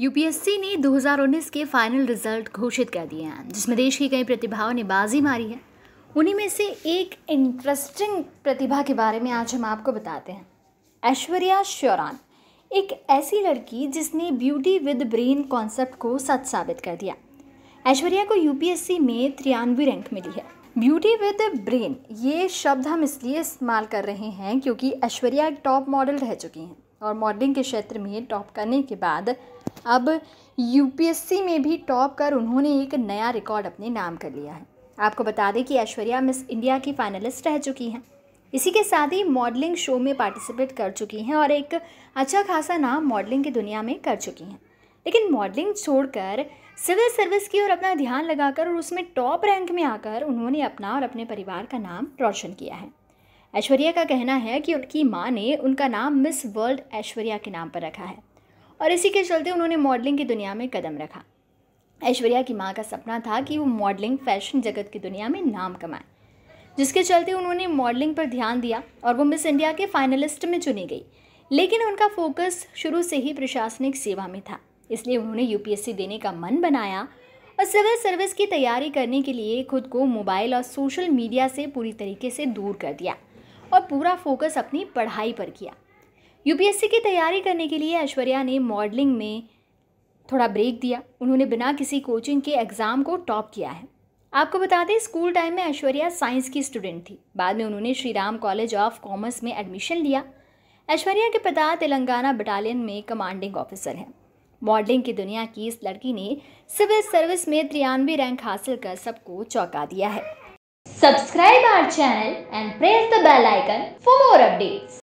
UPSC ने 2019 के final result घोषित कर दिए हैं जिसमें देश की कई प्रतिभाओं ने बाजी मारी है उन्हीं में से एक इंटरेस्टिंग प्रतिभा के बारे में आज हम आपको बताते हैं ऐश्वर्या श्योरान एक ऐसी लड़की जिसने ब्यूटी विद ब्रेन कॉन्सेप्ट को सच साबित कर दिया ऐश्वर्या को यूपीएससी में तिरानवे रैंक मिली है ब्यूटी विद ब्रेन ये शब्द हम इसलिए इस्तेमाल कर रहे हैं क्योंकि ऐश्वर्या एक टॉप मॉडल रह चुकी हैं और मॉडलिंग के क्षेत्र में टॉप करने के बाद अब यूपीएससी में भी टॉप कर उन्होंने एक नया रिकॉर्ड अपने नाम कर लिया है आपको बता दें कि ऐश्वर्या मिस इंडिया की फाइनलिस्ट रह चुकी हैं इसी के साथ ही मॉडलिंग शो में पार्टिसिपेट कर चुकी हैं और एक अच्छा खासा नाम मॉडलिंग की दुनिया में कर चुकी हैं लेकिन मॉडलिंग छोड़कर सिविल सर्विस की ओर अपना ध्यान लगाकर और उसमें टॉप रैंक में आकर उन्होंने अपना और अपने परिवार का नाम रोशन किया है ऐश्वर्या का कहना है कि उनकी माँ ने उनका नाम मिस वर्ल्ड ऐश्वर्या के नाम पर रखा है और इसी के चलते उन्होंने मॉडलिंग की दुनिया में कदम रखा ऐश्वर्या की माँ का सपना था कि वो मॉडलिंग फैशन जगत की दुनिया में नाम कमाए जिसके चलते उन्होंने मॉडलिंग पर ध्यान दिया और वो मिस इंडिया के फाइनलिस्ट में चुनी गई लेकिन उनका फोकस शुरू से ही प्रशासनिक सेवा में था इसलिए उन्होंने यूपीएससी देने का मन बनाया और सिविल सर्विस की तैयारी करने के लिए खुद को मोबाइल और सोशल मीडिया से पूरी तरीके से दूर कर दिया और पूरा फोकस अपनी पढ़ाई पर किया यूपीएससी की तैयारी करने के लिए ऐश्वर्या ने मॉडलिंग में थोड़ा ब्रेक दिया उन्होंने बिना किसी कोचिंग के एग्ज़ाम को टॉप किया है आपको बता दें स्कूल टाइम में ऐश्वर्या साइंस की स्टूडेंट थी बाद में उन्होंने Shri Ram college of commerce में एडमिशन लिया ऐश्वर्या के पिता तेलंगाना बटालियन में कमांडिंग ऑफिसर हैं मॉडलिंग की दुनिया की इस लड़की ने सिविल सर्विस में तिरानवे रैंक हासिल कर सबको चौंका दिया है subscribe our channel and press the bell icon for more updates